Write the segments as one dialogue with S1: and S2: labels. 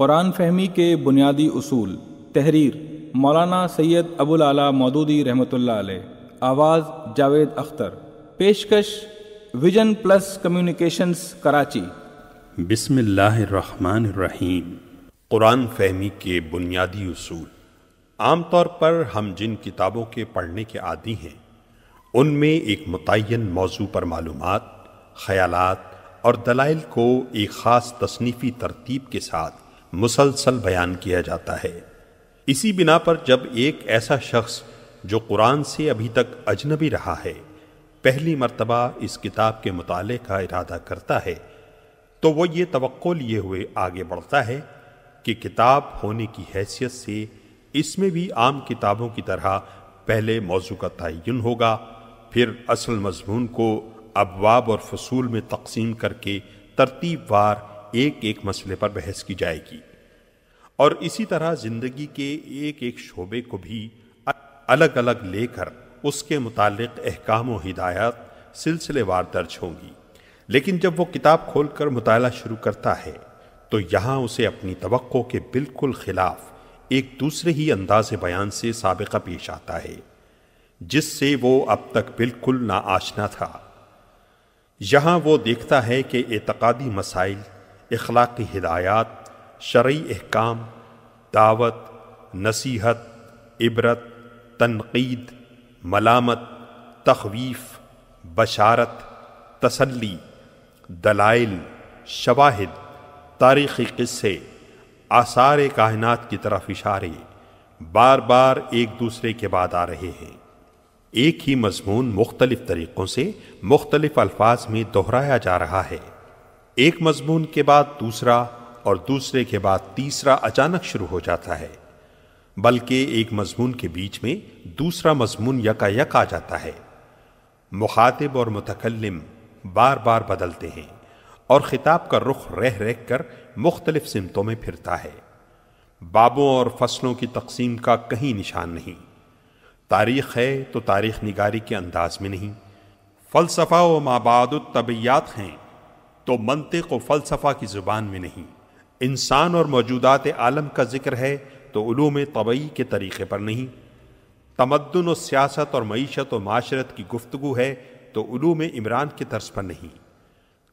S1: कुरान फहमी के बुनियादी असूल तहरीर मौलाना सैयद अबुल आला मौदूदी रहमतुल्ला आवाज़ जावेद अख्तर पेशकश विजन प्लस कम्युनिकेशंस कराची बिस्मिल्लाहिर्रहमानिर्रहीम कुरान फहमी के बुनियादी असूल आमतौर पर हम जिन किताबों के पढ़ने के आदि हैं उनमें एक मुतन मौजू पर मालूम ख्याल और दलाइल को एक ख़ास तसनीफ़ी तरतीब के साथ मुसलसल बयान किया जाता है इसी बिना पर जब एक ऐसा शख्स जो कुरान से अभी तक अजनबी रहा है पहली मर्तबा इस किताब के मुताले का इरादा करता है तो वो ये तो लिए हुए आगे बढ़ता है कि किताब होने की हैसियत से इसमें भी आम किताबों की तरह पहले मौजू का तयन होगा फिर असल मजमून को अबवाब और फसूल में तकसीम करके तरतीब वार एक एक मसले पर बहस की जाएगी और इसी तरह जिंदगी के एक एक शोबे को भी अलग अलग लेकर उसके मुतालिक अहकाम व हिदायत सिलसिलेवार दर्ज होंगी लेकिन जब वो किताब खोलकर मुताला शुरू करता है तो यहाँ उसे अपनी तो के बिल्कुल खिलाफ एक दूसरे ही अंदाज बयान से सबका पेश आता है जिससे वो अब तक बिल्कुल ना आशना था यहाँ वो देखता है कि एतकादी मसाइल इखलाक हिदायत शर्य अहकाम दावत नसीहत इबरत तनकीद मलामत तखवीफ बशारत तसली दलाइल शवाहिद तारीख़ी किस्से आसार कायनात की तरफ इशारे बार बार एक दूसरे के बाद आ रहे हैं एक ही मजमून मुख्तलिफ तरीक़ों से मुख्तलिफ अल्फाज में दोहराया जा रहा है एक मजमून के बाद दूसरा और दूसरे के बाद तीसरा अचानक शुरू हो जाता है बल्कि एक मजमून के बीच में दूसरा मजमून यकायक आ जाता है मुखातिब और मुतकलम बार बार बदलते हैं और ख़िताब का रुख रह रह कर मुख्तलिफ सिमतों में फिरता है बाबों और फसलों की तकसीम का कहीं निशान नहीं तारीख है तो तारीख निगारी के अंदाज में नहीं फ़लसफ़ा व माबाद तबियात हैं तो मनतिक व फ़लसफ़ा की ज़ुबान में नहीं इंसान और मौजूदात आलम का जिक्र है तो उलूम तबई के तरीक़े पर नहीं तमदन और सियासत और मीशत और माशरत की गुफ्तु है तो उलूम इमरान के तर्ज पर नहीं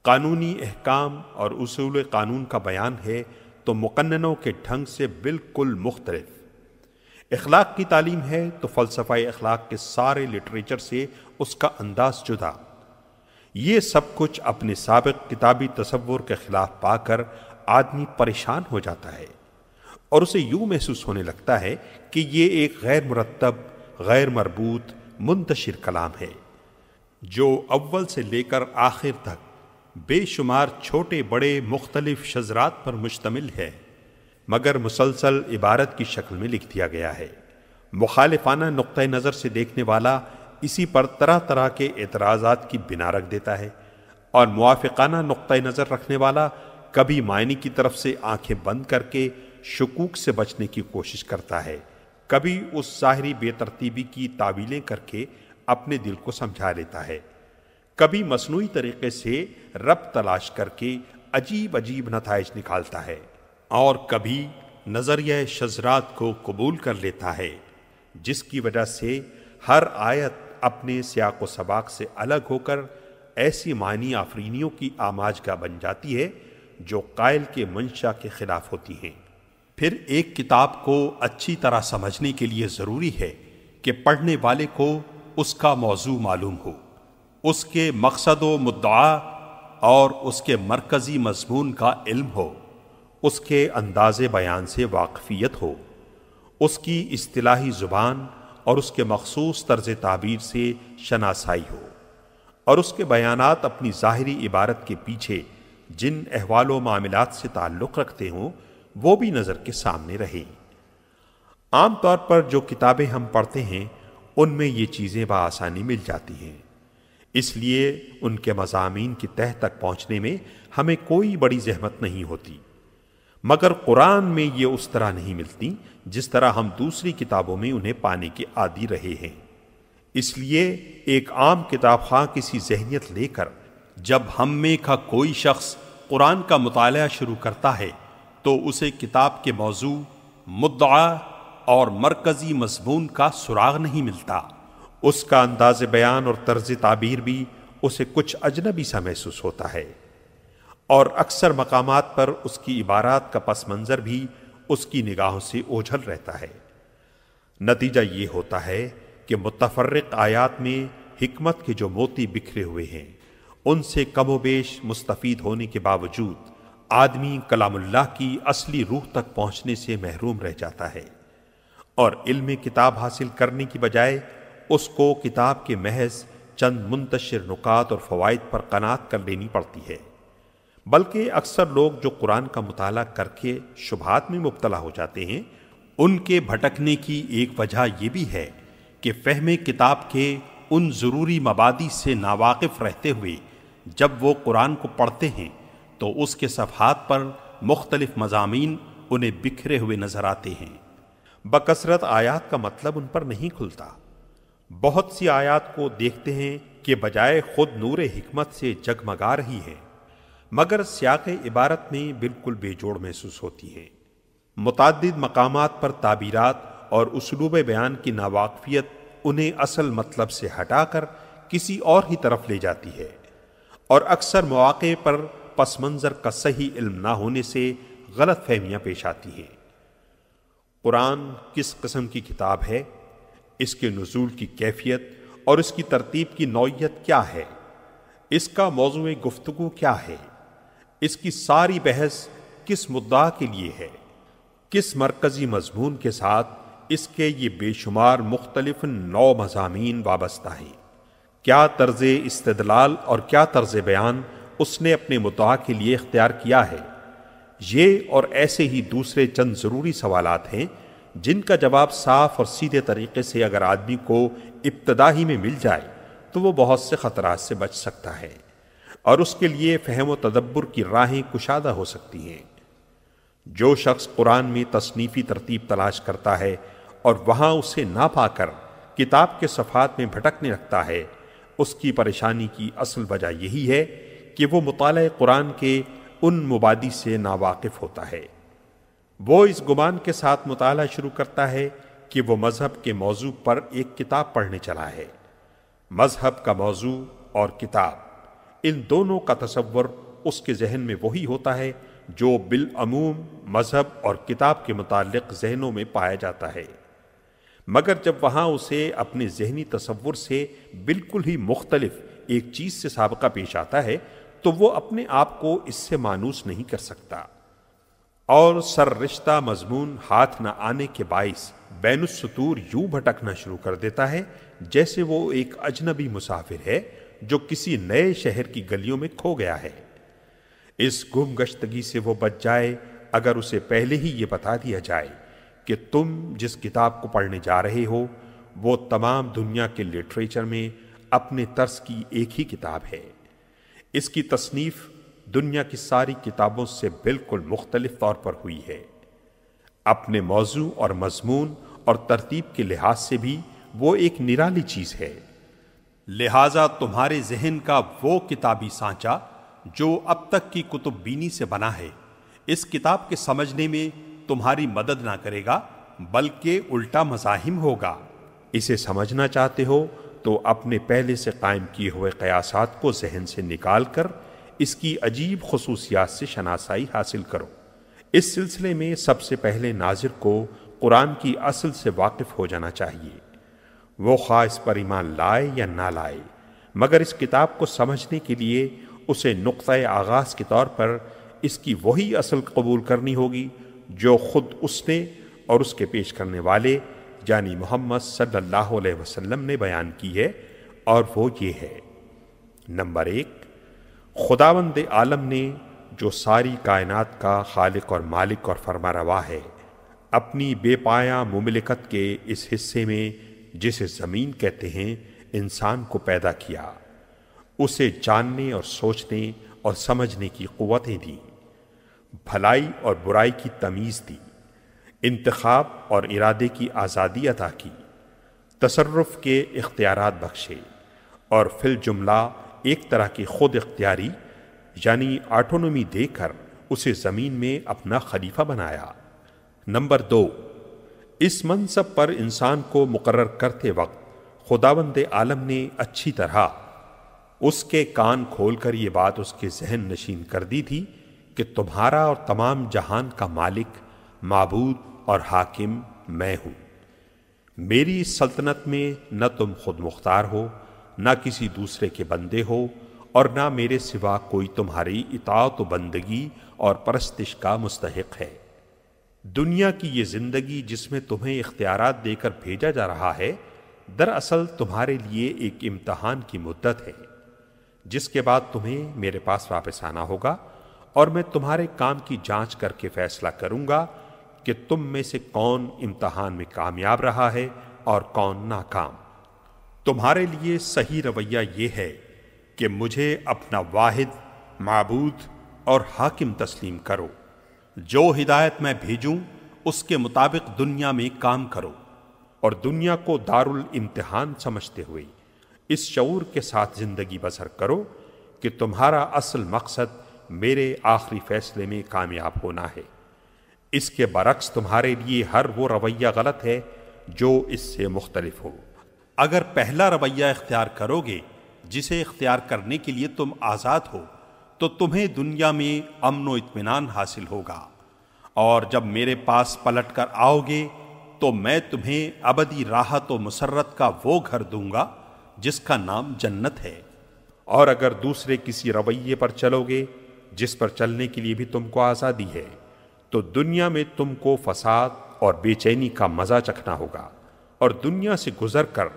S1: कानूनी अहकाम और असूल कानून का बयान है तो मुकन्नों के ढंग से बिल्कुल मुख्तलफ अखलाक की तालीम है तो फ़लसफ़ा अखलाक के सारे लिटरेचर से उसका अंदाज जुदा ये सब कुछ अपने सबक किताबी तस्वुर के खिलाफ पाकर आदमी परेशान हो जाता है और उसे यूं महसूस होने लगता है कि ये एक गैर मुरतब गैर मरबूत मुंतशिर कलाम है जो अव्वल से लेकर आखिर तक बेशुमार छोटे बड़े मुख्तलिफ शजरात पर मुश्तमिल है मगर मुसलसल इबारत की शक्ल में लिख दिया गया है मुखालफाना नुक़ नज़र से देखने वाला इसी पर तरह तरह के एतराज़ात की बिना रख देता है और मुआफ़ाना नुक़ नज़र रखने वाला कभी मायने की तरफ से आंखें बंद करके शकूक से बचने की कोशिश करता है कभी उस ज़ाहरी बेतरतीबी की तावीलें करके अपने दिल को समझा लेता है कभी मसनू तरीके से रब तलाश करके अजीब अजीब नतज निकालता है और कभी नज़रिया शजरात को कबूल कर लेता है जिसकी वजह से हर आयत अपने सियाक व सबाक से अलग होकर ऐसी मानी आफरीनियों की आमाज का बन जाती है जो कायल के मंशा के खिलाफ होती हैं फिर एक किताब को अच्छी तरह समझने के लिए ज़रूरी है कि पढ़ने वाले को उसका मौजू मालूम हो उसके मकसद व मुद्दा और उसके मरकज़ी मजमून का इल्म हो उसके अंदाज बयान से वाकफियत हो उसकी असलाही ज़ुबान और उसके मखसूस तर्ज ताबीर से शनासाई हो और उसके बयानात अपनी ज़ाहरी इबारत के पीछे जिन अहवाल मामलात से ताल्लुक़ रखते हों वो भी नज़र के सामने रहें तौर पर जो किताबें हम पढ़ते हैं उनमें ये चीज़ें बसानी मिल जाती हैं इसलिए उनके मजामी की तह तक पहुँचने में हमें कोई बड़ी जहमत नहीं होती मगर कुरान में ये उस तरह नहीं मिलती जिस तरह हम दूसरी किताबों में उन्हें पाने के आदि रहे हैं इसलिए एक आम किताब खां हाँ किसी जहनीत लेकर जब हम में का कोई शख्स कुरान का मताल शुरू करता है तो उसे किताब के मौजू मुद्दा और मरकज़ी मजमून का सुराग नहीं मिलता उसका अंदाज बयान और तर्ज ताबीर भी उसे कुछ अजनबी सा महसूस होता है और अक्सर मकाम पर उसकी इबारात का पस मंज़र भी उसकी निगाहों से ओझल रहता है नतीजा ये होता है कि मुतफरक आयात में हमत के जो मोती बिखरे हुए हैं उनसे कमोबेश मुस्तफ़ होने के बावजूद आदमी कलामुल्लाह की असली रूह तक पहुँचने से महरूम रह जाता है और इल्म किताब हासिल करने की बजाय उसको किताब के महज चंद मुंतशर नुकात और फ़वाद पर कनात कर लेनी पड़ती है बल्कि अक्सर लोग जो कुरान का मताल करके शुभात में मुबतला हो जाते हैं उनके भटकने की एक वजह यह भी है कि फहम किताब के उन ज़रूरी मबादी से नावाकिफ़ रहते हुए जब वो कुरान को पढ़ते हैं तो उसके सफ़ात पर मुख्तलिफ़ मजामी उन्हें बिखरे हुए नज़र आते हैं बकसरत आयात का मतलब उन पर नहीं खुलता बहुत सी आयात को देखते हैं कि बजाय खुद नूर हमत से जगमगा रही है मगर सियाक इबारत में बिल्कुल बेजोड़ महसूस होती हैं मुतद मकाम पर ताबीरत और उसलूब बयान की नावाकफियत उन्हें असल मतलब से हटाकर किसी और ही तरफ ले जाती है और अक्सर मौाक़े पर पस मंज़र का सही इल्म ना होने से गलत फहमियाँ पेश आती हैं कुरान किस कस्म की किताब है इसके नजूल की कैफियत और इसकी तरतीब की नौीयत क्या है इसका मौजू गुफ्तु क्या है इसकी सारी बहस किस मुद्दा के लिए है किस मरकजी मजमून के साथ इसके ये बेशुमार मुख्तलिफ नौ मजामी वाबस्ता हैं क्या तर्ज इस्तदलाल और क्या तर्ज बयान उसने अपने मुद्दा के लिए इख्तियार किया है ये और ऐसे ही दूसरे चंद ज़रूरी सवाल हैं जिनका जवाब साफ और सीधे तरीके से अगर आदमी को इब्तदाही में मिल जाए तो वह बहुत से ख़तरा से बच सकता है और उसके लिए फहम तदब्बर की राहें कुशादा हो सकती हैं जो शख्स कुरान में तसनीफ़ी तरतीब तलाश करता है और वहाँ उसे ना पाकर किताब के सफ़ात में भटकने लगता है उसकी परेशानी की असल वजह यही है कि वो मुताल कुरान के उन मुबादी से नावाकिफ़ होता है वो इस गुमान के साथ मुताल शुरू करता है कि वो मज़हब के मौजू पर एक किताब पढ़ने चला है मज़हब का मौजू और किताब इन दोनों का तस्वर उसके जहन में वही होता है जो बिलूम मज़हब और किताब के मुतालिक जहनों में पाया जाता है मगर जब वहाँ उसे अपने जहनी तस्वुर से बिल्कुल ही मुख्तलफ एक चीज़ से सबका पेश आता है तो वह अपने आप को इससे मानूस नहीं कर सकता और सर रिश्ता मजमून हाथ न आने के बायस बैनसतूर यूं भटकना शुरू कर देता है जैसे वो एक अजनबी मुसाफिर है जो किसी नए शहर की गलियों में खो गया है इस गुम गश्तगी से वो बच जाए अगर उसे पहले ही ये बता दिया जाए कि तुम जिस किताब को पढ़ने जा रहे हो वो तमाम दुनिया के लिटरेचर में अपने तर्स की एक ही किताब है इसकी तसनीफ दुनिया की सारी किताबों से बिल्कुल मुख्तलिफ तौर पर हुई है अपने मौजू और मजमून और तरतीब के लिहाज से भी वो एक निराली चीज़ है लिहाजा तुम्हारे जहन का वो किताबी सांचा जो अब तक की कुतुबीनी से बना है इस किताब के समझने में तुम्हारी मदद ना करेगा बल्कि उल्टा मजाहिम होगा इसे समझना चाहते हो तो अपने पहले से कायम किए हुए कयासात को जहन से निकाल कर इसकी अजीब खसूसियात से शनासाई हासिल करो इस सिलसिले में सबसे पहले नाजिर को कुरान की असल से वाकिफ़ हो जाना चाहिए वो इस पर ईमान लाए या ना लाए मगर इस किताब को समझने के लिए उसे नुक़ आगाज़ के तौर पर इसकी वही असल कबूल करनी होगी जो खुद उसने और उसके पेश करने वाले यानी मोहम्मद सल्लल्लाहु अलैहि वसल्लम ने बयान की है और वो ये है नंबर एक खुदावंद आलम ने जो सारी कायनात का खालिक और मालिक और फरमा रवा है अपनी बेपाया ममलिकत के इस हिस्से में जिसे ज़मीन कहते हैं इंसान को पैदा किया उसे जानने और सोचने और समझने की क़वतें दी भलाई और बुराई की तमीज़ दी इंतखब और इरादे की आज़ादी अदा की तसरफ के इख्तियार बख्शे और फिल जुमला एक तरह की खुद इख्तियारी यानी आटोनमी देकर उसे ज़मीन में अपना खलीफा बनाया नंबर दो इस मनसब पर इंसान को मुकर करते वक्त खुदावंद आलम ने अच्छी तरह उसके कान खोलकर ये बात उसके जहन नशीन कर दी थी कि तुम्हारा और तमाम जहान का मालिक मबूद और हाकिम मैं हूँ मेरी इस सल्तनत में न तुम खुद मुख्तार हो न किसी दूसरे के बंदे हो और ना मेरे सिवा कोई तुम्हारी इतात बंदगी और परस्तिश का मुस्तक है दुनिया की ये ज़िंदगी जिसमें तुम्हें इख्तियार देकर भेजा जा रहा है दरअसल तुम्हारे लिए एक इम्तहान की मुद्दत है जिसके बाद तुम्हें मेरे पास वापस आना होगा और मैं तुम्हारे काम की जांच करके फैसला करूंगा कि तुम में से कौन इम्तहान में कामयाब रहा है और कौन नाकाम तुम्हारे लिए सही रवैया ये है कि मुझे अपना वाहिद मबूद और हाकिम तस्लीम करो जो हिदायत मैं भेजूं उसके मुताबिक दुनिया में काम करो और दुनिया को दारुल इम्तिहान समझते हुए इस शऊर के साथ ज़िंदगी बसर करो कि तुम्हारा असल मकसद मेरे आखिरी फैसले में कामयाब होना है इसके बरक्स तुम्हारे लिए हर वो रवैया गलत है जो इससे मुख्तलफ हो अगर पहला रवैया इख्तियार करोगे जिसे इख्तियार करने के लिए तुम आज़ाद हो तो तुम्हें दुनिया में अमन इतमान हासिल होगा और जब मेरे पास पलट कर आओगे तो मैं तुम्हें अबदी राहत व मुसरत का वो घर दूंगा जिसका नाम जन्नत है और अगर दूसरे किसी रवैये पर चलोगे जिस पर चलने के लिए भी तुमको आज़ादी है तो दुनिया में तुमको फसाद और बेचैनी का मज़ा चखना होगा और दुनिया से गुजर कर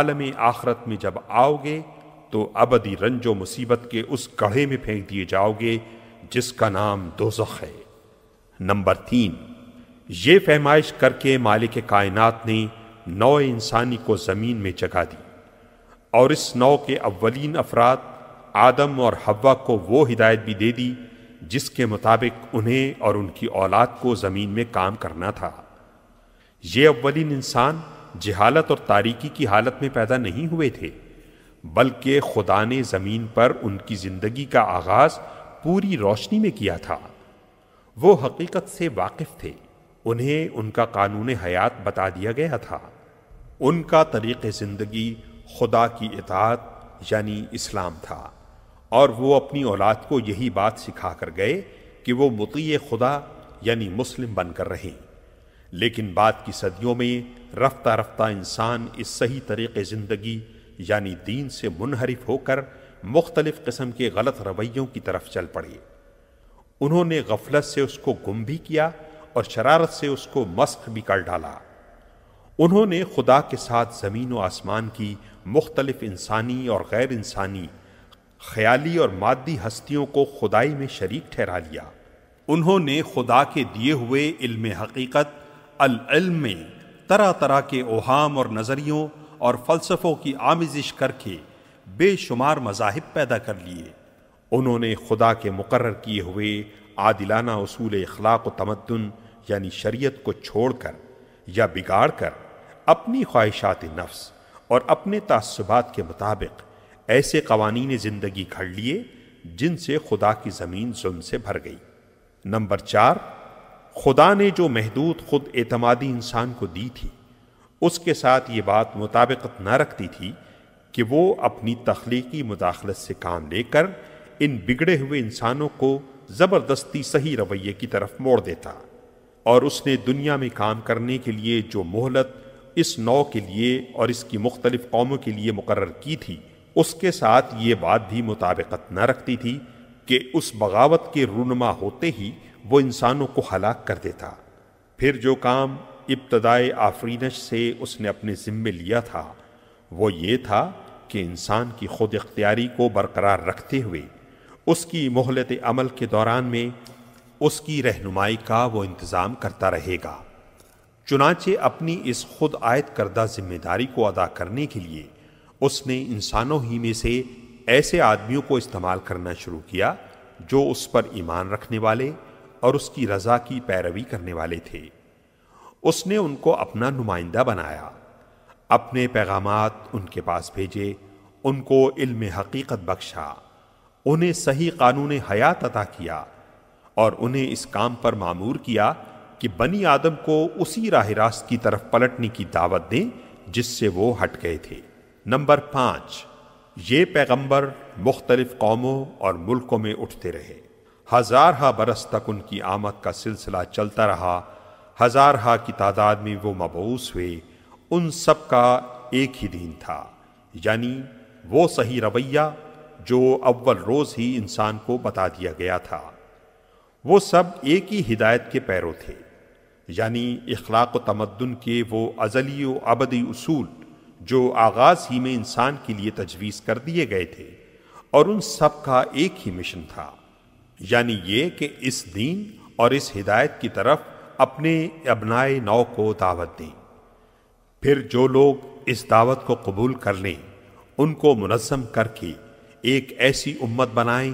S1: आलम आखरत में जब आओगे तो अबदी रंजो मुसीबत के उस कढ़े में फेंक दिए जाओगे जिसका नाम दोजख है नंबर तीन ये फहमाइश करके मालिक कायनात ने नौ इंसानी को ज़मीन में जगा दी और इस नौ के अवलिन अफराद आदम और हवा को वो हिदायत भी दे दी जिसके मुताबिक उन्हें और उनकी औलाद को ज़मीन में काम करना था ये अवलिन इंसान जहालत और तारीकी की हालत में पैदा नहीं हुए थे बल्कि खुदा ने ज़मीन पर उनकी ज़िंदगी का आगाज़ पूरी रोशनी में किया था वो हकीकत से वाकिफ़ थे उन्हें उनका कानून हयात बता दिया गया था उनका तरीक़ ज़िंदगी खुदा की इतात यानी इस्लाम था और वो अपनी औलाद को यही बात सिखा कर गए कि वो मुतीय खुदा यानी मुस्लिम बनकर रहें लेकिन बाद की सदियों में रफ्ता रफ्ता इंसान इस सही तरीक़ ज़िंदगी यानी दीन से मुनहरिफ होकर मुख्तलिफ किस्म के गलत रवैयों की तरफ चल पड़े उन्होंने गफलत से उसको गुम भी किया और शरारत से उसको मस्क भी कर डाला उन्होंने खुदा के साथ ज़मीन व आसमान की मुख्तलिफ इंसानी और गैर इंसानी ख्याली और मादी हस्तियों को खुदाई में शरीक ठहरा लिया उन्होंने खुदा के दिए हुए इल्म हकीकत अल में तरह तरह के ओहाम और नज़रियों और फलसफों की आमिजिश करके बेशुमार मजाहिब पैदा कर लिए उन्होंने खुदा के मुकर किए हुए आदिलाना असूल अखलाक तमदन यानी शरीयत को छोड़कर या बिगाड़ कर अपनी ख्वाहिशात नफ्स और अपने तसबात के मुताबिक ऐसे कवानी ज़िंदगी घड़ लिए जिनसे खुदा की ज़मीन जुल्म से भर गई नंबर चार खुदा ने जो महदूद खुद एतमादी इंसान को दी थी उसके साथ ये बात मुताबिकत न रखती थी कि वो अपनी तख्लीकी मुदाखलत से काम लेकर इन बिगड़े हुए इंसानों को ज़बरदस्ती सही रवैये की तरफ मोड़ देता और उसने दुनिया में काम करने के लिए जो मोहलत इस नौ के लिए और इसकी मुख्तलिफ कौमों के लिए मुकर की थी उसके साथ ये बात भी मुताबिकत न रखती थी कि उस बगावत के रूनमा होते ही वो इंसानों को हलाक कर देता फिर जो काम इब्तदाई आफरीनश से उसने अपने ज़िम्मे लिया था वो ये था कि इंसान की खुद इख्तियारी को बरकरार रखते हुए उसकी मोहलत अमल के दौरान में उसकी रहनुमाई का वो इंतज़ाम करता रहेगा चुनाचे अपनी इस खुद आयद करदा जिम्मेदारी को अदा करने के लिए उसने इंसानों ही में से ऐसे आदमियों को इस्तेमाल करना शुरू किया जो उस पर ईमान रखने वाले और उसकी रज़ा की पैरवी करने वाले थे उसने उनको अपना नुमाइंदा बनाया अपने पैगाम उनके पास भेजे उनको इल्म हकीकत बख्शा उन्हें सही कानून हयात अता किया और उन्हें इस काम पर मामूर किया कि बनी आदम को उसी राह रास्त की तरफ पलटने की दावत दें जिससे वो हट गए थे नंबर पांच ये पैगंबर मुख्तलिफ कौमों और मुल्कों में उठते रहे हजारहा बरस तक उनकी आमद का सिलसिला चलता रहा हजार हा की तादाद में वो मबूस हुए उन सब का एक ही दिन था यानी वो सही रवैया जो अव्वल रोज़ ही इंसान को बता दिया गया था वो सब एक ही हिदायत के पैरों थे यानी इखलाक तमद्दन के वो अजली व अबदी उसूल जो आगाज़ ही में इंसान के लिए तजवीज़ कर दिए गए थे और उन सब का एक ही मिशन था यानी ये कि इस दीन और इस हिदायत की तरफ अपने अबनाए नौ को दावत दी फिर जो लोग इस दावत को कबूल कर लें उनको मुनज़म करके एक ऐसी उम्मत बनाएं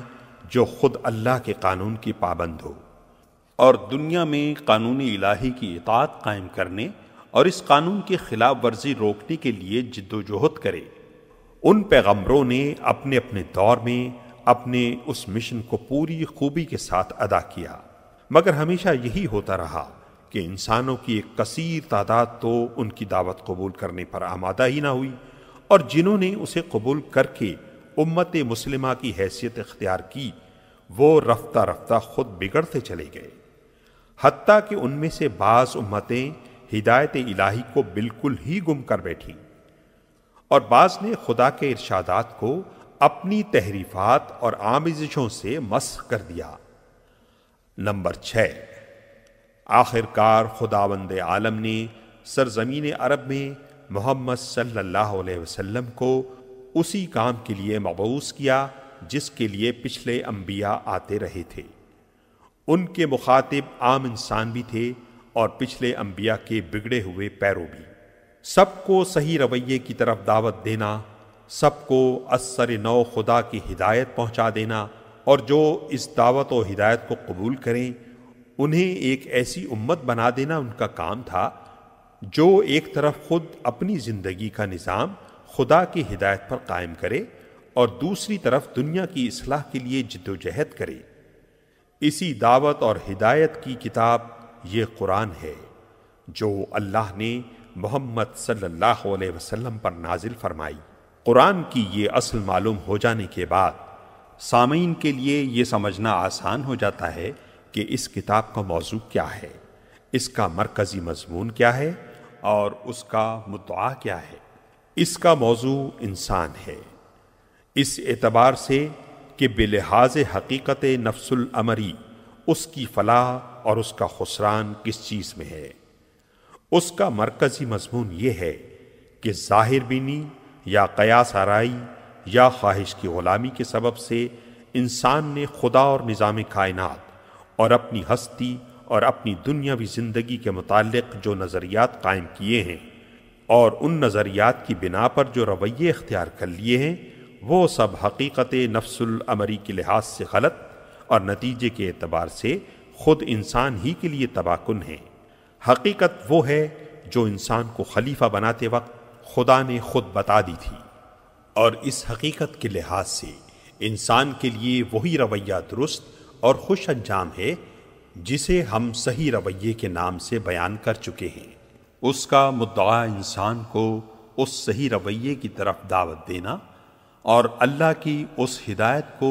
S1: जो खुद अल्लाह के कानून की पाबंद हो और दुनिया में कानूनी इलाही की इतात कायम करने और इस कानून की खिलाफ वर्जी रोकने के लिए जद्दोजहद करे उन पैगम्बरों ने अपने अपने दौर में अपने उस मिशन को पूरी खूबी के साथ अदा किया मगर हमेशा यही होता रहा कि इंसानों की एक कसीर तादाद तो उनकी दावत कबूल करने पर आमादा ही ना हुई और जिन्होंने उसे कबूल करके उम्मत मुसलिमा की हैसियत इख्तियार की वो रफ्ता रफ्ता खुद बिगड़ते चले गए हती कि उनमें से बाज़ उम्मतें हिदायत इलाही को बिल्कुल ही गुम कर बैठी और बाज़ ने खुदा के इर्शादात को अपनी तहरीफात और आमिजिशों से मस्क कर दिया नंबर छः आखिरकार खुदावंद आलम ने सरजमीन अरब में मोहम्मद सल्लल्लाहु अलैहि वसल्लम को उसी काम के लिए मबूस किया जिसके लिए पिछले अंबिया आते रहे थे उनके मुखातिब आम इंसान भी थे और पिछले अंबिया के बिगड़े हुए पैरों भी सबको सही रवैये की तरफ दावत देना सबको असर नौ खुदा की हिदायत पहुंचा देना और जो इस दावत और हिदायत को कबूल करें उन्हें एक ऐसी उम्मत बना देना उनका काम था जो एक तरफ खुद अपनी ज़िंदगी का निज़ाम खुदा की हिदायत पर कायम करे और दूसरी तरफ दुनिया की असलाह के लिए जद्दोजहद करे इसी दावत और हिदायत की किताब ये कुरान है जो अल्लाह ने मोहम्मद सल्लल्लाहु अलैहि वसल्लम पर नाजिल फरमाई कुरान की ये असल मालूम हो जाने के बाद सामीन के लिए ये समझना आसान हो जाता है कि इस किताब का मौजू क्या है इसका मरकज़ी मजमून क्या है और उसका मुद्दा क्या है इसका मौजू इंसान है इस एतबार से कि बेलहाज हकीकत नफ्सुल उसकी फलाह और उसका खुसरान किस चीज़ में है उसका मरकज़ी मजमून ये है कि ज़ाहिर बीनी या कयास आरई या ख्वाहिश की ग़ुलामी के सबब से इंसान ने खुदा और निज़ाम कायनात और अपनी हस्ती और अपनी दुनियावी ज़िंदगी के मतलब जो नज़रियात कायम किए हैं और उन नज़रियात की बिना पर जो रवैये इख्तियार कर लिए हैं वो सब हकीकत अमरी के लिहाज से गलत और नतीजे के अतबार से खुद इंसान ही के लिए तबाहकुन है हकीकत वो है जो इंसान को खलीफा बनाते वक्त खुदा ने खुद बता दी थी और इस हकीकत के लिहाज से इंसान के लिए वही रवैया दुरुस्त और खुश अंजाम है जिसे हम सही रवैये के नाम से बयान कर चुके हैं उसका मुद्दा इंसान को उस सही रवैये की तरफ दावत देना और अल्लाह की उस हिदायत को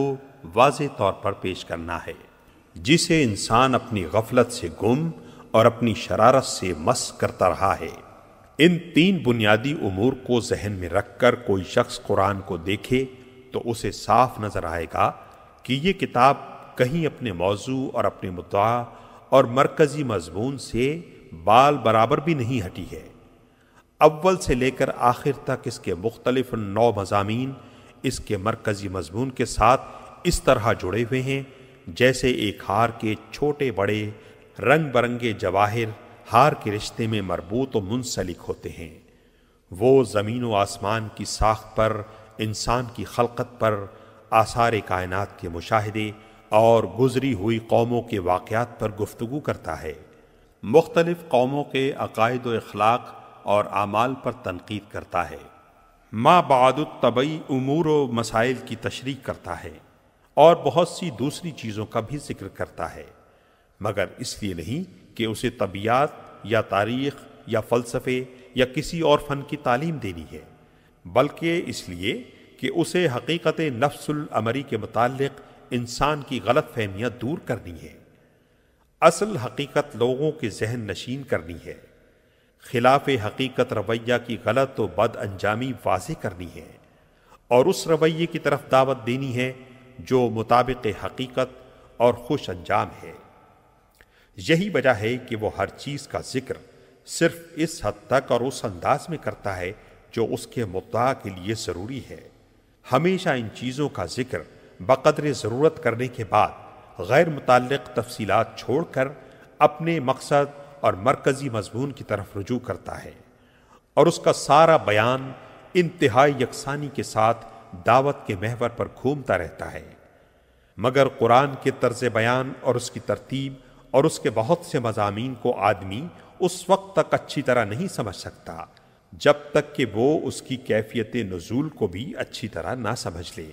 S1: वाज तौर पर पेश करना है जिसे इंसान अपनी गफलत से गुम और अपनी शरारत से मस करता रहा है इन तीन बुनियादी उमूर को जहन में रखकर कोई शख्स कुरान को देखे तो उसे साफ नज़र आएगा कि ये किताब कहीं अपने मौजू और अपने मुद्दा और मरकज़ी मजमून से बाल बराबर भी नहीं हटी है अव्वल से लेकर आखिर तक इसके मुख्तलिफ नौ मजामी इसके मरकज़ी मजमून के साथ इस तरह जुड़े हुए हैं जैसे एक हार के छोटे बड़े रंग बिरंगे जवाहर हार के रिश्ते में मरबूत व मुंसलिक होते हैं वो ज़मीन व आसमान की साख पर इंसान की खलकत पर आसार कायनात के मुशाहदे और गुजरी हुई कौमों के वाक़ात पर गुफ्तु करता है मुख्तलिफ़ कौमों के अकायद अखलाक और आमाल पर तनकीद करता है माँ बादतबी अमूर व मसाइल की तशरी करता है और बहुत सी दूसरी चीज़ों का भी जिक्र करता है मगर इसलिए नहीं कि उसे तबियात या तारीख या फ़लसफ़े या किसी और फन की तालीम देनी है बल्कि इसलिए कि उसे हकीकत नफ्सुल अमरी के मतलब इंसान की गलत फहमियाँ दूर करनी है असल हकीकत लोगों के जहन नशीन करनी है खिलाफ हकीकत रवैया की गलत व बद अंजामी वाजे करनी है और उस रवैये की तरफ दावत देनी है जो मुताबिक हकीकत और खुश अंजाम है यही वजह है कि वो हर चीज़ का जिक्र सिर्फ इस हद तक और उस अंदाज में करता है जो उसके मुद्दा के लिए ज़रूरी है हमेशा इन चीज़ों का जिक्र बकदर ज़रूरत करने के बाद गैर मुतल तफसी छोड़ कर अपने मकसद और मरकज़ी मजमून की तरफ रजू करता है और उसका सारा बयान इंतहाई यकसानी के साथ दावत के महवर पर घूमता रहता है मगर कुरान के तर्ज बयान और उसकी तरतीब और उसके बहुत से मजामी को आदमी उस वक्त तक अच्छी तरह नहीं समझ सकता जब तक कि वो उसकी कैफियत नज़ूल को भी अच्छी तरह ना समझ ले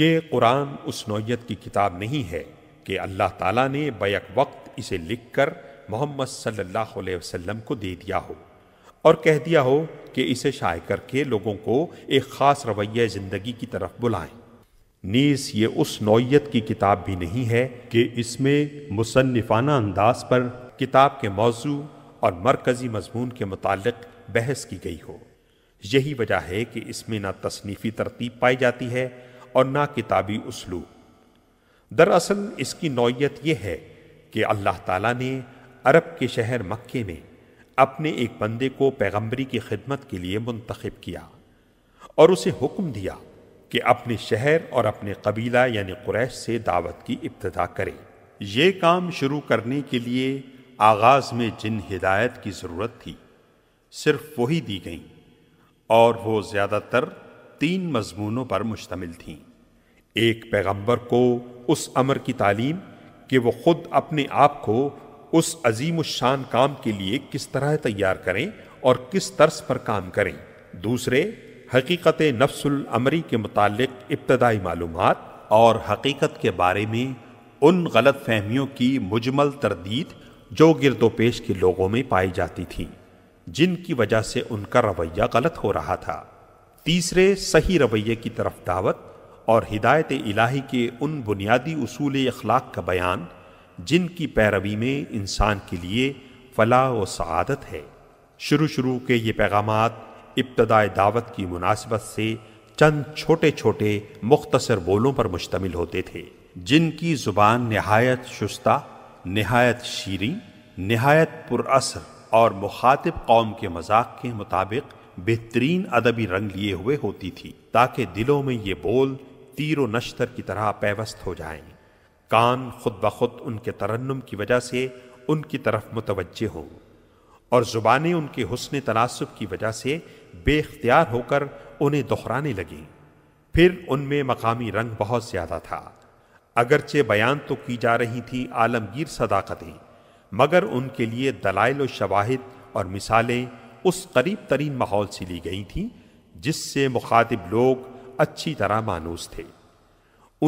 S1: ये कुरान उस नोयत की किताब नहीं है कि अल्लाह ताला ने बैक वक्त इसे लिखकर मोहम्मद सल्लल्लाहु अलैहि वसल्लम को दे दिया हो और कह दिया हो कि इसे शाय करके लोगों को एक ख़ास रवैया ज़िंदगी की तरफ बुलाएं नीस ये उस नौत की किताब भी नहीं है कि इसमें मुसनफ़ाना अंदाज पर किताब के मौजू और मरकज़ी मजमून के मतलब बहस की गई हो यही वजह है कि इसमें ना तसनीफ़ी तरतीब पाई जाती है और ना किताबी उसलू दरअसल इसकी नौीयत यह है कि अल्लाह तला ने अरब के शहर मक्के में अपने एक बंदे को पैगम्बरी की खिदमत के लिए मुंतखब किया और उसे हुक्म दिया कि अपने शहर और अपने कबीला यानी कुरैश से दावत की इब्तदा करें ये काम शुरू करने के लिए आगाज़ में जिन हिदायत की ज़रूरत थी सिर्फ वही दी गई और वो ज़्यादातर तीन मजमूनों पर मुश्तमिल थीं एक पैगंबर को उस अमर की तालीम कि वो खुद अपने आप को उस अजीम शान काम के लिए किस तरह तैयार करें और किस तर्ज पर काम करें दूसरे हकीकत नफ्सुल अमरी के मुतालिक इब्तदाई मालूम और हकीकत के बारे में उन गलत फहमियों की मुजमल तरदीद जो गिरदो पेश के लोगों में पाई जाती थी जिनकी वजह से उनका रवैया गलत हो रहा था तीसरे सही रवैये की तरफ दावत और हिदायत इलाही के उन बुनियादी असूल अखलाक का बयान जिनकी पैरवी में इंसान के लिए फलाह व सदत है शुरू शुरू के ये पैगाम इब्तदाय दावत की मुनासिबत से चंद छोटे छोटे मुख्तसर बोलों पर मुश्तमिल होते थे जिनकी ज़ुबान नहायत शुस्ता नहायत शीरी नहायत पुरअसर और मुखातिब कौम के मजाक के मुताबिक बेहतरीन अदबी रंग लिए हुए होती थी ताकि दिलों में ये बोल तीर व नश्तर की तरह पैवस्त हो जाए कान खुद ब खुद उनके तरन्नम की वजह से उनकी तरफ मुतवजह हों और ज़ुबानें उनके हसन तनासब की वजह से बेख्तियार होकर उन्हें दोहराने लगी फिर उनमें मकामी रंग बहुत ज्यादा था अगरचे बयान तो की जा रही थी आलमगीर सदाकतें मगर उनके लिए दलाइल शवाहिद और मिसालें उस करीब तरीन माहौल से ली गई थीं जिससे मुखातिब लोग अच्छी तरह मानूस थे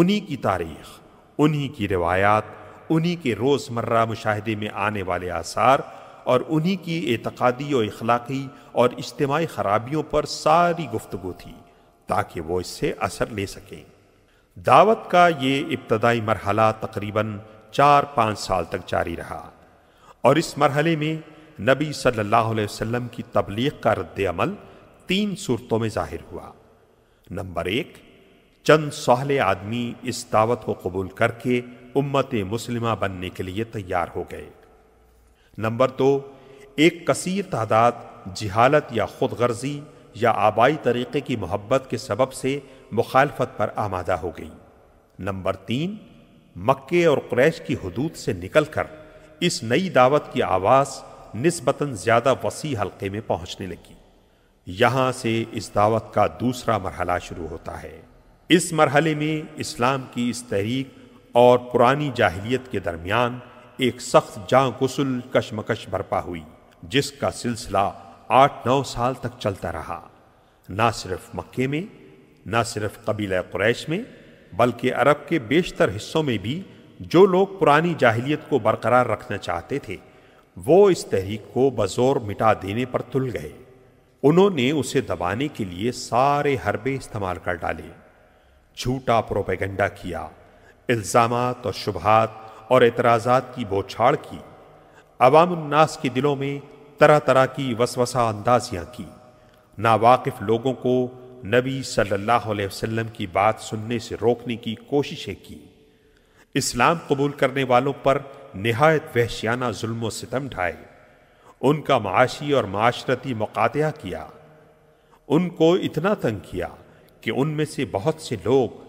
S1: उन्हीं की तारीख उन्हीं की रिवायात उन्हीं के रोज़मर्रा मुशाहदे में आने वाले आसार और उन्हीं की एतकादी और इखलाकी और इज्तमाही खराबियों पर सारी गुफ्तु थी ताकि वो इससे असर ले सकें दावत का ये इब्तदाई मरहला तकरीबन चार पाँच साल तक जारी रहा और इस मरहले में नबी सल्लल्लाहु अलैहि वसल्लम की तबलीग का रद्दमल तीन सूरतों में जाहिर हुआ नंबर एक चंद सहले आदमी इस दावत को कबूल करके उम्मत मुस्लिमा बनने के लिए तैयार हो गए नंबर दो एक कसीर तादाद जिहालत या खुद गर्जी या आबाई तरीक़े की मोहब्बत के सबब से मुखालफत पर आमादा हो गई नंबर तीन मक्के और क्रैश की हदूद से निकल कर इस नई दावत की आवाज़ नस्बता ज़्यादा वसी हलके में पहुँचने लगी यहाँ से इस दावत का दूसरा मरहला शुरू होता है इस मरहले में इस्लाम की इस तहरीक और पुरानी जाहलीत के दरमियान एक सख्त जाँ गुसल कशमकश बर्पा हुई जिसका सिलसिला आठ नौ साल तक चलता रहा ना सिर्फ मक्के में ना सिर्फ कबीला क्रैश में बल्कि अरब के बेशतर हिस्सों में भी जो लोग पुरानी जाहिलियत को बरकरार रखना चाहते थे वो इस तहरीक को बजोर मिटा देने पर तुल गए उन्होंने उसे दबाने के लिए सारे हरबे इस्तेमाल कर डाले झूठा प्रोपेगेंडा किया इल्ज़ाम और शुभात और एतराज़ात की बोछाड़ की अवामनास के दिलों में तरह तरह की वसवसा अंदाजियां की नावाकिफ लोगों को नबी सल्लल्लाहु अलैहि वसल्लम की बात सुनने से रोकने की कोशिशें की इस्लाम कबूल करने वालों पर नहायत वहशियाना जुल्म सितम ढाए उनका माशी और माशरती मुकातया किया उनको इतना तंग किया कि उनमें से बहुत से लोग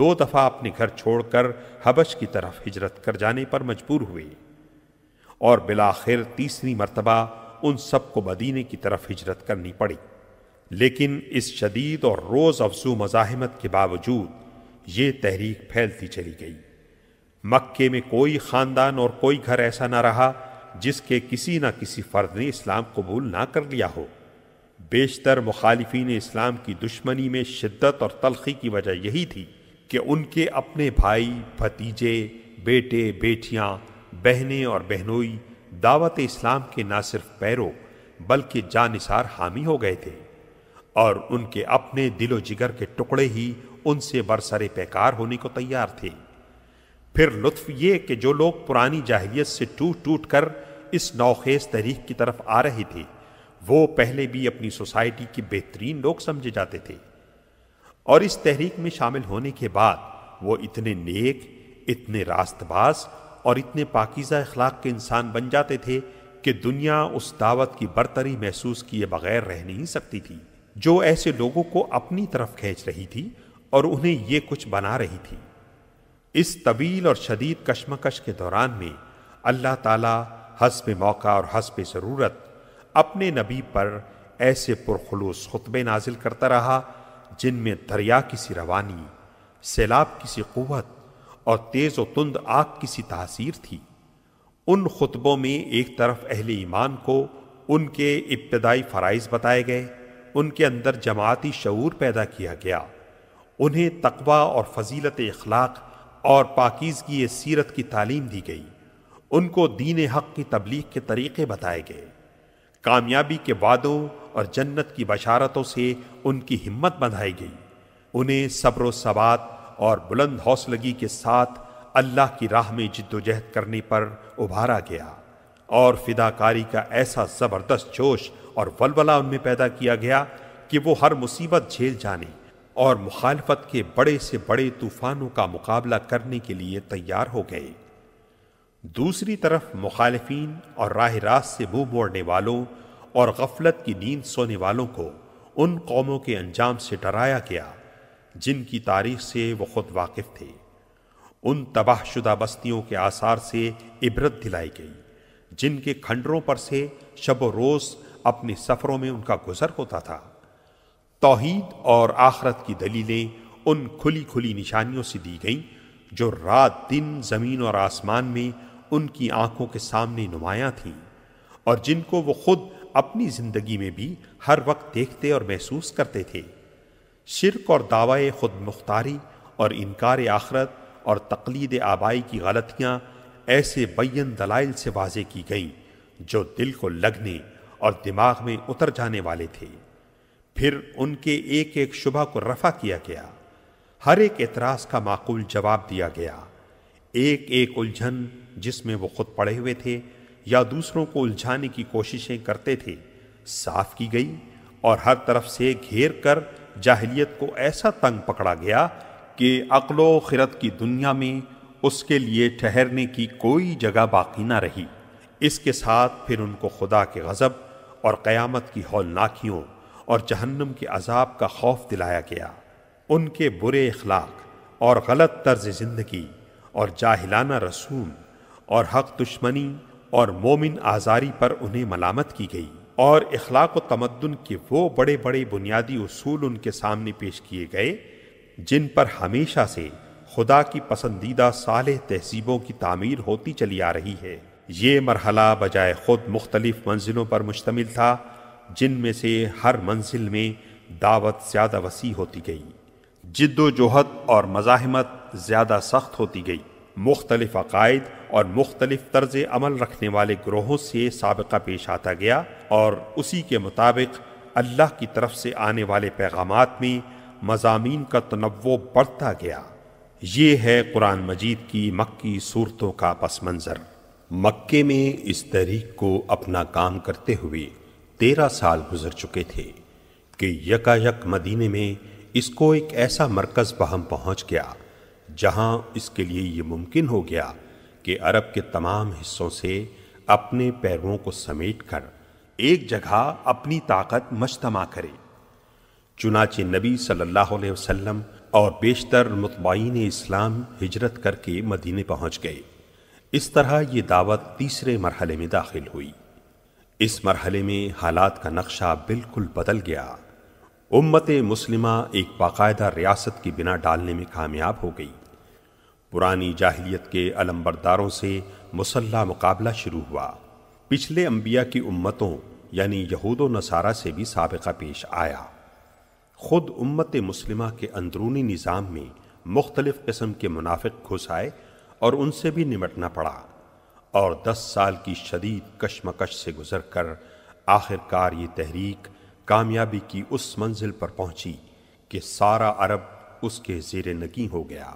S1: दो दफ़ा अपने घर छोड़कर हबश की तरफ हिजरत कर जाने पर मजबूर हुए और बिलाखिर तीसरी मरतबा उन सबको मदीने की तरफ हिजरत करनी पड़ी लेकिन इस शदीद और रोज़ अफजू मज़ाहमत के बावजूद ये तहरीक फैलती चली गई मक्के में कोई ख़ानदान और कोई घर ऐसा ना रहा जिसके किसी न किसी फ़र्द ने इस्लाम कबूल ना कर लिया हो बेशतर मुखालफी इस्लाम की दुश्मनी में शिद्दत और तलखी की वजह यही थी कि उनके अपने भाई भतीजे बेटे बेटियां बहनें और बहनोई दावत इस्लाम के ना सिर्फ पैरों बल्कि जानसार हामी हो गए थे और उनके अपने दिलो जिगर के टुकड़े ही उनसे बरसरे पैकार होने को तैयार थे फिर लुत्फ ये कि जो लोग पुरानी जाहिलियत से टूट टूट कर इस नौखेज तहरीक की तरफ आ रहे थे वो पहले भी अपनी सोसाइटी के बेहतरीन लोग समझे जाते थे और इस तहरीक में शामिल होने के बाद वो इतने नेक इतने रास्तबाज और इतने पाकिजा अखलाक के इंसान बन जाते थे कि दुनिया उस दावत की बरतरी महसूस किए बगैर रह नहीं सकती थी जो ऐसे लोगों को अपनी तरफ खींच रही थी और उन्हें ये कुछ बना रही थी इस तवील और शदीद कश्मकश के दौरान में अल्लाह ताला हसब मौका और हसब ज़रूरत अपने नबी पर ऐसे पुरखलूस खुतबे नाजिल करता रहा जिनमें दरिया की सी रवानी सैलाब की सी कुत और तेज व तुंद आग की सी तासीर थी उन खुतबों में एक तरफ अहल ईमान को उनके इब्तदाई फ़राइज बताए गए उनके अंदर जमाती शूर पैदा किया गया उन्हें तकबा और फजीलत अखलाक और पाकिजगी सीरत की तालीम दी गई उनको दीन हक की तबलीग के तरीक़े बताए गए कामयाबी के वादों और जन्नत की बशारतों से उनकी हिम्मत बंधाई गई उन्हें सब्र सबात और बुलंद हौसलगी के साथ अल्लाह की राह में जिद्दोजहद करने पर उभारा गया और फिदाकारी का ऐसा ज़बरदस्त जोश और वलवला उनमें पैदा किया गया कि वो हर मुसीबत झेल जाने और मुखालफत के बड़े से बड़े तूफानों का मुकाबला करने के लिए तैयार हो गए दूसरी तरफ मुखालफी और राह रास्त से मुंह मोड़ने वालों और गफलत की नींद सोने वालों को उन कौमों के अंजाम से डराया गया जिनकी तारीख से वो खुद वाकिफ थे उन तबाहशुदा बस्तियों के आसार से इबरत दिलाई गई जिनके खंडरों पर से शब रोज अपने सफ़रों में उनका गुजर होता था तोहद और आखरत की दलीलें उन खुली खुली निशानियों से दी गईं जो रात दिन ज़मीन और आसमान में उनकी आंखों के सामने नुमाया थी और जिनको वो खुद अपनी जिंदगी में भी हर वक्त देखते और महसूस करते थे शिरक और दावा खुद मुख्तारी और इनकार आखरत और तकलीद आबाई की गलतियां ऐसे बैन दलाइल से वाजे की गईं जो दिल को लगने और दिमाग में उतर जाने वाले थे फिर उनके एक एक शुबा को रफा किया गया हर एक एतराज़ का माकूल जवाब दिया गया एक एक उलझन जिसमें वो खुद पड़े हुए थे या दूसरों को उलझाने की कोशिशें करते थे साफ की गई और हर तरफ से घेर कर जाहलीत को ऐसा तंग पकड़ा गया कि अकलो खिरत की दुनिया में उसके लिए ठहरने की कोई जगह बाकी ना रही इसके साथ फिर उनको खुदा के गज़ब और क़यामत की हौलनाखियों और जहन्नम के अजाब का खौफ दिलाया गया उनके बुरे अखलाक और गलत तर्ज ज़िंदगी और जाहिलाना रसूम और हक दुश्मनी और मोमिन आज़ारी पर उन्हें मलामत की गई और अखलाक तमदन के वो बड़े बड़े बुनियादी असूल उनके सामने पेश किए गए जिन पर हमेशा से खुदा की पसंदीदा साल तहजीबों की तामीर होती चली आ रही है ये मरहला बजाय ख़ुद मुख्तलिफ मंजिलों पर मुश्तमिल था जिनमें से हर मंजिल में दावत ज़्यादा वसी होती गई जद्दोजहद और मज़ाहमत ज़्यादा सख्त होती गई मुख्तलिफ अकायद और मुख्तलिफ तर्ज अमल रखने वाले ग्रोहों से सबका पेश आता गया और उसी के मुताबिक अल्लाह की तरफ से आने वाले पैगाम में मजामी का तनवो बढ़ता गया ये है कुरान मजीद की मक्की सूरतों का पस मंज़र मक्के में इस तहरीक को अपना काम करते हुए तेरह साल गुजर चुके थे कि यकायक मदीने में इसको एक ऐसा मरकज़ बहम पहुंच गया जहां इसके लिए ये मुमकिन हो गया कि अरब के तमाम हिस्सों से अपने पैरों को समेट कर एक जगह अपनी ताकत मजतमा करे चुनाचे नबी सल्लल्लाहु अलैहि वसल्लम और बेशतर मुतबाइन इस्लाम हिजरत करके मदीने पहुंच गए इस तरह ये दावत तीसरे मरहले में दाखिल हुई इस मरहले में हालात का नक्शा बिल्कुल बदल गया उम्मत मुस्लिमा एक बाकायदा रियासत की बिना डालने में कामयाब हो गई पुरानी जाहिलियत के अलम्बरदारों से मुसल्ला मुकाबला शुरू हुआ पिछले अंबिया की उम्मतों यानी यहूद नसारा से भी सबका पेश आया खुद उम्मत मुस्लिमा के अंदरूनी निज़ाम में मुख्तलिफ़ किस्म के मुनाफिक घुस आए और उनसे भी निमटना पड़ा और दस साल की शदीद कशमकश से गुजर कर आखिरकार ये तहरीक कामयाबी की उस मंजिल पर पहुंची कि सारा अरब उसके जेर नगी हो गया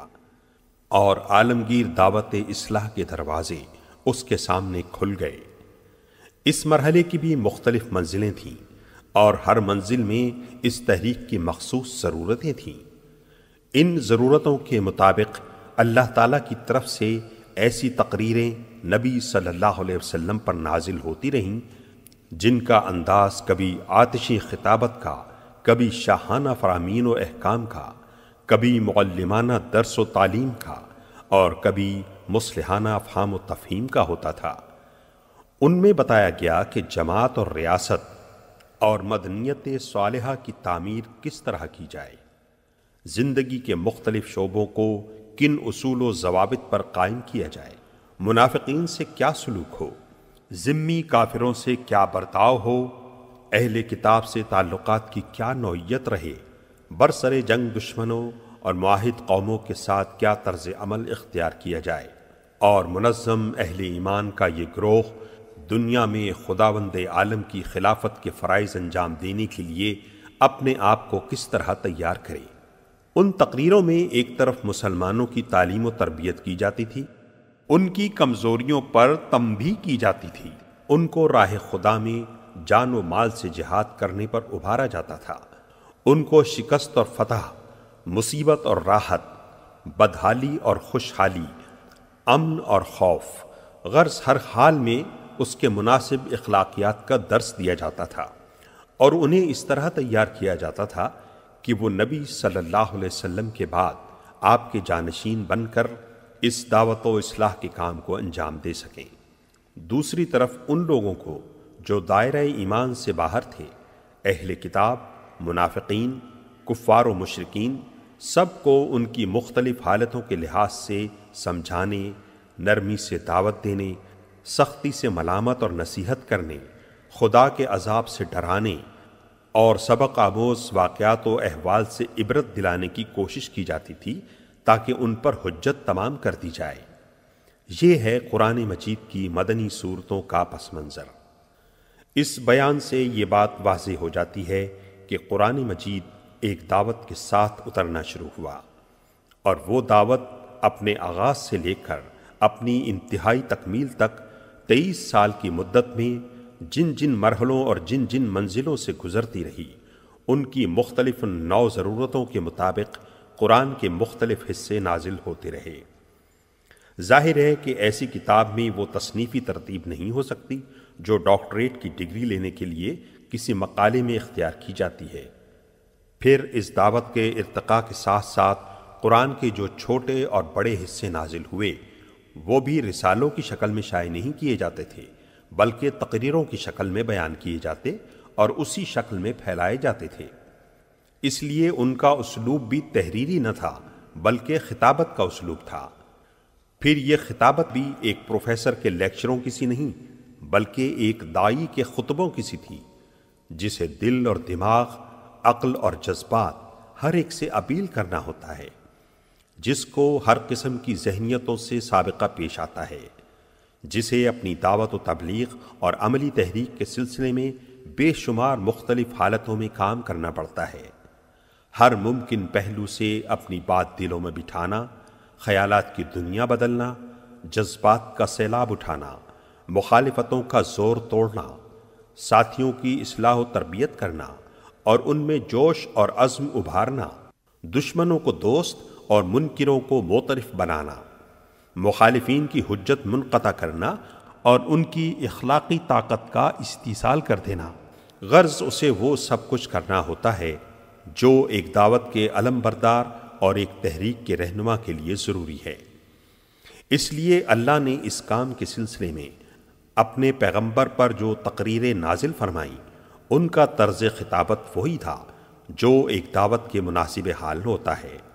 S1: और आलमगीर दावत इसलाह के दरवाजे उसके सामने खुल गए इस मरहले की भी मुख्तलिफ मंजिलें थीं और हर मंजिल में इस तहरीक की मखसूस ज़रूरतें थीं इन ज़रूरतों के मुताबिक अल्लाह ताला की तरफ से ऐसी तकरीरें नबी सल्लल्लाहु अलैहि वसल्लम पर नाजिल होती रहीं जिनका अंदाज कभी आतशी खिताबत का कभी शाहाना फरामीन व अहकाम का कभी मुल्लिमाना दरस व तालीम का और कभी मुसलहाना फाम व तफहीम का होता था उनमें बताया गया कि जमात और रियासत और मदनीत साल की तमीर किस तरह की जाए ज़िंदगी के मुख्तलिफ शोबों को किन असूल व जवाबित पर कायम किया जाए मुनाफिकीन से क्या सलूक हो ज़िम्मी काफिरों से क्या बर्ताव हो अहल किताब से ताल्लुक़ की क्या नौीयत रहे बरसरे जंग दुश्मनों और माहिद कौमों के साथ क्या तर्ज अमल इख्तियार किया जाए और मुनज़म अहल ईमान का ये ग्रोह दुनिया में खुदावंद आलम की खिलाफत के फ़रज़ अंजाम देने के लिए अपने आप को किस तरह तैयार करे उन तकरीरों में एक तरफ मुसलमानों की तालीम तरबियत की जाती थी उनकी कमज़ोरियों पर तम भी की जाती थी उनको राह खुदा में जान व माल से जिहाद करने पर उभारा जाता था उनको शिकस्त और फतह मुसीबत और राहत बदहाली और खुशहाली अमन और खौफ गर्ज हर हाल में उसके मुनासिब अखलाकियात का दर्स दिया जाता था और उन्हें इस तरह तैयार किया जाता था कि वो नबी सल्लल्लाहु अलैहि वसल्लम के बाद आपके जानशीन बनकर इस दावत व इसलाह के काम को अंजाम दे सकें दूसरी तरफ उन लोगों को जो दायरा ईमान से बाहर थे अहल किताब मुनाफिकीन कुफ़ार मशरकिन मशरकिन सबको उनकी मुख्तलिफ हालतों के लिहाज से समझाने नरमी से दावत देने सख्ती से मलामत और नसीहत करने खुदा के अजाब से डराने और सबक आबोज़ वाक़ात व अहवाल से इबरत दिलाने की कोशिश की जाती थी ताकि उन पर हजत तमाम कर दी जाए ये है कुरान मजीद की मदनी सूरतों का पस मंज़र इस बयान से ये बात वाज हो जाती है कि कुरान मजीद एक दावत के साथ उतरना शुरू हुआ और वो दावत अपने आगाज़ से लेकर अपनी इंतहाई तकमील तक तेईस साल की मुद्दत में जिन जिन मरहलों और जिन जिन मंजिलों से गुजरती रही उनकी मुख्तलिफ नौ ज़रूरतों के मुताबिक कुरान के मुख्तलिफ हिस्से नाजिल होते रहे जाहिर है कि ऐसी किताब में वो तसनीफ़ी तरतीब नहीं हो सकती जो डॉक्टरेट की डिग्री लेने के लिए किसी मकाले में इख्तियार की जाती है फिर इस दावत के इरतका के साथ साथ कुरान के जो छोटे और बड़े हिस्से नाजिल हुए वो भी रिसालों की शक्ल में शाये नहीं किए जाते थे बल्कि तकरीरों की शक्ल में बयान किए जाते और उसी शक्ल में फैलाए जाते थे इसलिए उनका उसलूब भी तहरीरी न था बल्कि खिताबत का उसलूब था फिर यह खिताबत भी एक प्रोफेसर के लेक्चरों की सी नहीं बल्कि एक दाई के खुतबों की सी थी जिसे दिल और दिमाग अक्ल और जज्बात हर एक से अपील करना होता है जिसको हर किस्म की जहनीतों से सबका पेश आता है जिसे अपनी दावत व तबलीग और अमली तहरीक के सिलसिले में बेशुमार मुख्तलिफ हालतों में काम करना पड़ता है हर मुमकिन पहलू से अपनी बात दिलों में बिठाना ख्याल की दुनिया बदलना जज्बात का सैलाब उठाना मुखालफतों का जोर तोड़ना साथियों की इसलाह तरबियत करना और उनमें जोश और अज्म उभारना दुश्मनों को दोस्त और मुनकरों को मोतरफ बनाना मुखालफन की हजत मुनक़ा करना और उनकी इखलाकी ताकत का इस्तीसाल कर देना गर्ज उसे वो सब कुछ करना होता है जो एक दावत के अलम बरदार और एक तहरीक के रहनुमा के लिए ज़रूरी है इसलिए अल्लाह ने इस काम के सिलसिले में अपने पैगंबर पर जो तकरीरें नाजिल फरमाईं उनका तर्ज खिताबत वही था जो एक दावत के मुनासिब हाल होता है